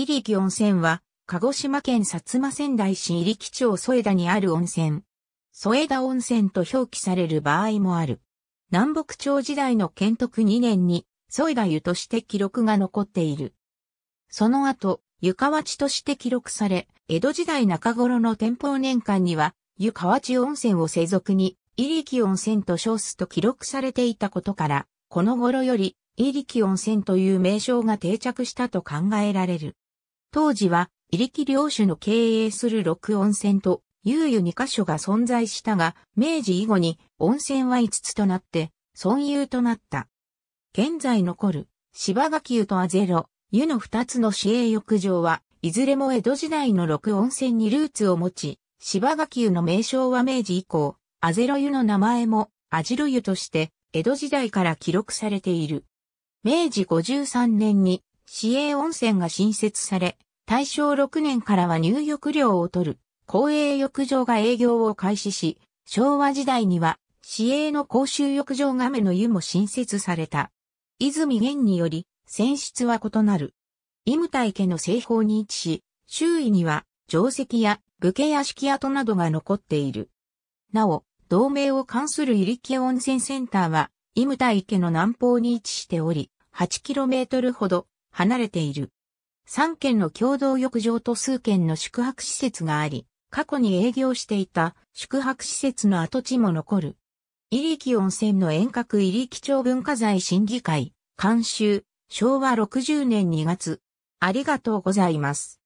入り木温泉は、鹿児島県薩摩仙台市入り木町添田にある温泉。添田温泉と表記される場合もある。南北朝時代の建徳2年に、添田湯として記録が残っている。その後、湯河内として記録され、江戸時代中頃の天保年間には、湯河内温泉を世俗に、入り木温泉と称すと記録されていたことから、この頃より、入り木温泉という名称が定着したと考えられる。当時は、入り力領主の経営する六温泉と、猶予二箇所が存在したが、明治以後に温泉は五つとなって、村有となった。現在残る、芝垣湯とアゼロ、湯の二つの市営浴場は、いずれも江戸時代の六温泉にルーツを持ち、芝垣湯の名称は明治以降、アゼロ湯の名前も、アジロ湯として、江戸時代から記録されている。明治53年に市営温泉が新設され、大正6年からは入浴料を取る、公営浴場が営業を開始し、昭和時代には、市営の公衆浴場亀の湯も新設された。泉源により、泉質は異なる。イムタイ家の西方に位置し、周囲には、定石や武家屋敷跡などが残っている。なお、同盟を関する入家温泉センターは、イムタイ家の南方に位置しており、8km ほど離れている。3軒の共同浴場と数軒の宿泊施設があり、過去に営業していた宿泊施設の跡地も残る。入力温泉の遠隔入力町文化財審議会、監修、昭和60年2月。ありがとうございます。